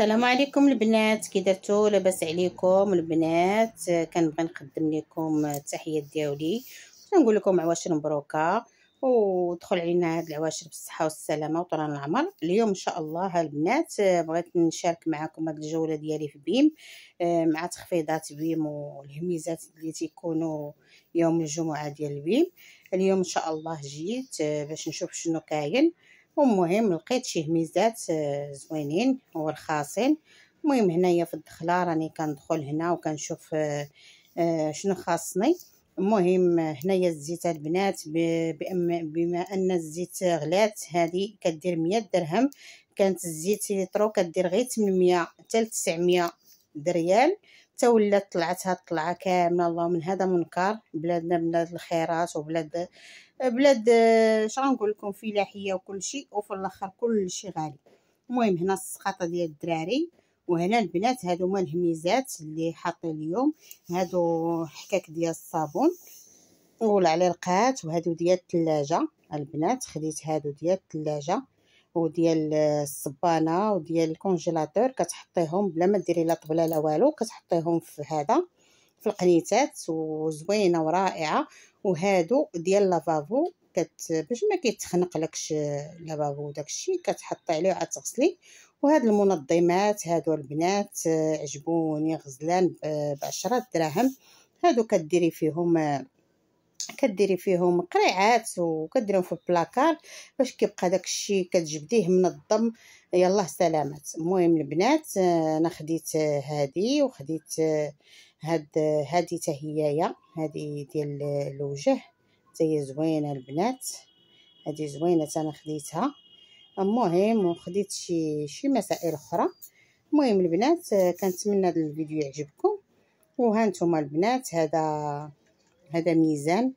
السلام عليكم البنات كي درتو لاباس عليكم البنات كنبغي نقدم لكم التحيات ديالي ونقول لكم عواشر مبروكه ودخل علينا هاد العواشر بالصحه والسلامه وطول العمر اليوم ان شاء الله البنات بغيت نشارك معكم هاد الجوله ديالي في بيم آه، مع تخفيضات بيم والهميزات اللي تيكونوا يوم الجمعه ديال بيم اليوم ان شاء الله جيت آه، باش نشوف شنو كاين المهم لقيت شي هميزات آه، زوينين ورخاصين المهم هنايا في الدخله راني كندخل هنا وكنشوف آه، آه، شنو خاصني المهم هنايا الزيت البنات بما ان الزيت غلات هذه كدير 100 درهم كانت الزيت لترو كدير غير 800 حتى 900 دريال حتى ولات طلعت هاد الطلعه كامله اللهم من هذا منكر بلادنا بلاد الخيرات وبلاد بلاد آه، اش نقول لكم فلاحيه وكل شيء وفي الاخر كل شيء غالي المهم هنا السخاطه ديال الدراري وهنا البنات هادو هما الهميزات اللي حاطين اليوم هادو حكاك ديال الصابون ولا على وهادو ديال الثلاجه البنات خديت هادو ديال الثلاجه وديال الصبانه وديال الكونجيلاتور كتحطيهم بلا ما ديري لا طبله لا والو كتحطيهم في هذا في القنيتات وزوينه ورائعه وهادو ديال لافافو كت باش ما كيتخنقلكش لكش آه، لافابو داكشي كتحطي عليه وعاد تغسلي وهاد المنظمات هادو البنات آه، عجبوني غزلان آه، ب 10 دراهم هادو كديري فيهم كديري فيهم قريعات وكديريهم في البلاكار باش كيبقى داك الشيء كتجبديه من الضم يلاه سلامات المهم البنات آه، انا خديت هذه آه، وخديت آه، هاد هادي حتى هي هادي ديال الوجه حتى هي زوينه البنات هادي زوينه انا خديتها المهم وخديت شي شي مسائل اخرى المهم البنات كنتمنى هذا الفيديو يعجبكم وها نتوما البنات هذا هذا ميزان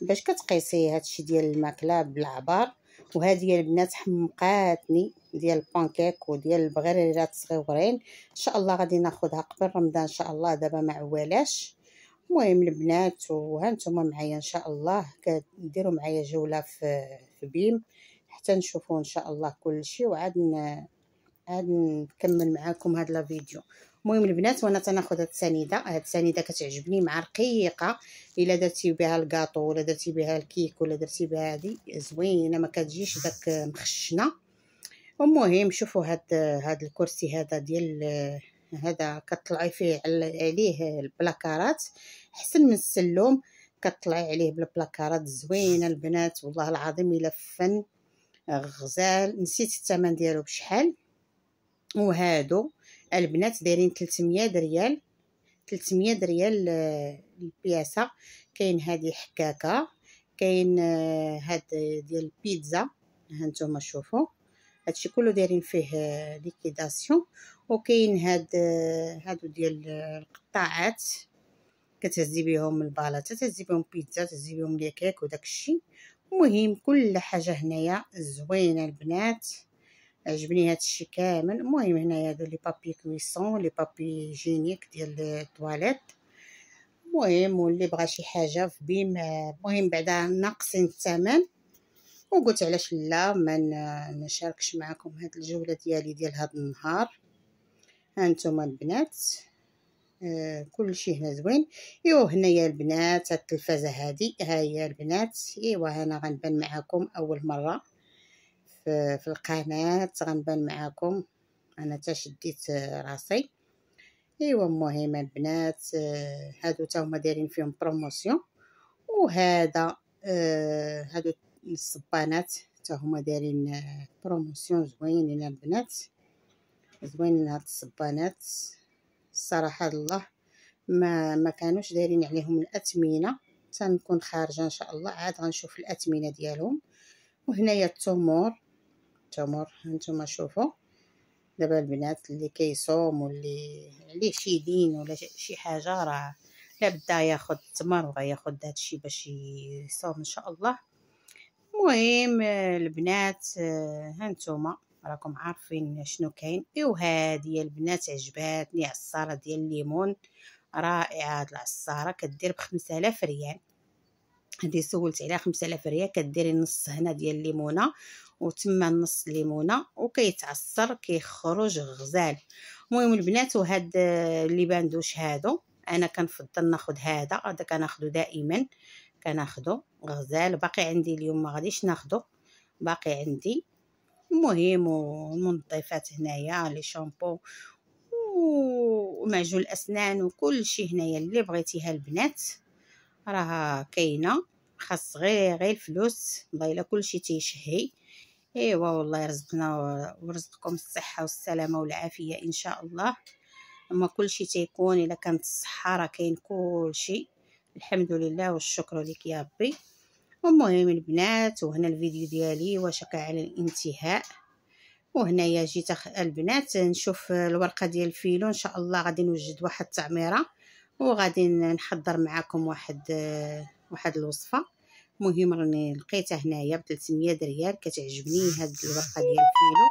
باش كتقيسي هادشي ديال الماكله بالعبار وهذه البنات حمقاتني ديال البانكيك وديال البغريرات صغيورين ان شاء الله غادي ناخذها قبل رمضان ان شاء الله دابا ما عوالاش المهم البنات وهانتوما معايا ان شاء الله كديروا معايا جوله في في بيم حتى نشوفوا ان شاء الله كل شيء وعاد عاد نكمل معاكم هاد لا فيديو المهم البنات وانا تناخذ هاد السنيده هاد السنيده كتعجبني مع رقيقه الا درتي بها الكاطو ولا درتي بها الكيك ولا درتي بها هادي زوينه ما كتجيش داك مخشنه المهم شوفوا هاد هذا الكرسي هذا ديال هذا كطلعي فيه عليه البلاكارات احسن من السلوم كطلعي عليه بالبلاكارات زوينه البنات والله العظيم الا فن غزال نسيت الثمن ديالو بشحال وهادو البنات دايرين 300 ريال 300 ريال البياسه كاين هذه حكاكه كاين آه، هاد آه، ديال البيتزا ها نتوما شوفوا هادشي كله دايرين فيه آه، ليكيداسيون وكاين هاد هادو ديال القطاعات كتهزي بهم البلاطه تهزي بهم بيتزا تهزي بهم الكيك وداكشي المهم كل حاجه هنايا زوينه البنات عجبني هذا الشيء كامل المهم هنايا هادو لي بابي كويسون لي بابي جينيك ديال التواليت المهم واللي بغى شي حاجه في بيم المهم بعدا ناقصين الثمن وقلت علاش لا ما نشاركش معكم هاد الجوله ديالي ديال هاد النهار هانتوما البنات آه كل شيء هنا زوين ايوا هنايا البنات هاد التلفازه هادي ها هي البنات ايوا انا غنبان معاكم اول مره في, في القناة غنبان معاكم انا تشديت راسي ايوا المهم البنات آه، هادو تا هما دايرين فيهم بروموسيون وهذا آه، هادو الصبانات تا هما دايرين بروموسيون آه، زوينين البنات زوينين هاد الصبانات الصراحه الله ما ما كانوش دايرين عليهم الاثمنه تنكون خارجه ان شاء الله عاد غنشوف الاثمنه ديالهم وهنايا التمور التمر هانتوما شوفوا دابا البنات اللي كيصوم واللي عليه شي دين ولا شي حاجه راه لا بدا ياخد التمر وغا ياخد هادشي باش يصوم ان شاء الله المهم البنات هانتوما راكم عارفين شنو كاين ايوا هادي البنات عجباتني عصاره ديال الليمون رائعه هاد العصاره كدير ب 5000 ريال هادي سولت عليها 5000 ريال كديري نص هنا ديال الليمونه وتما نص ليمونه وكيتعصر كيخرج غزال المهم البنات وهاد اللي باندوش هادو انا كنفضل ناخد هذا هذا كناخدو دائما كناخدو غزال باقي عندي اليوم ما غاديش ناخدو باقي عندي المهم والمنظفات هنايا لي شامبو ومعجون الاسنان وكل شيء هنايا اللي بغيتيها البنات راها كاينه خاص غير غير الفلوس الله الا كلشي تيشهي ايوا والله يرزقنا ورزقكم الصحه والسلامه والعافيه ان شاء الله اما كلشي تيكون الا كانت الصحه راه كاين كلشي الحمد لله والشكر لك يا ربي المهم البنات وهنا الفيديو ديالي وشك على الانتهاء وهنايا جيت البنات نشوف الورقه ديال الفيلو ان شاء الله غادي نوجد واحد التعميره وغادي نحضر معكم واحد واحد الوصفه المهم راني لقيتها هنايا ب 300 دريال كتعجبني هاد الورقه ديال الفيلو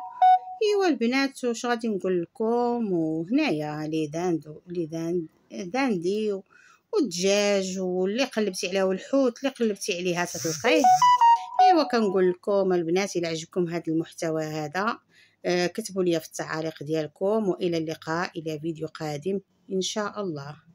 ايوا البنات واش غادي نقول لكم وهنايا لي داندو لي داند داندي والدجاج واللي قلبتي عليه الحوت اللي قلبتي عليها تتلقيه ايوا كنقول لكم البنات الى عجبكم هذا المحتوى هذا آه، كتبوا لي في التعاليق ديالكم والى اللقاء الى فيديو قادم ان شاء الله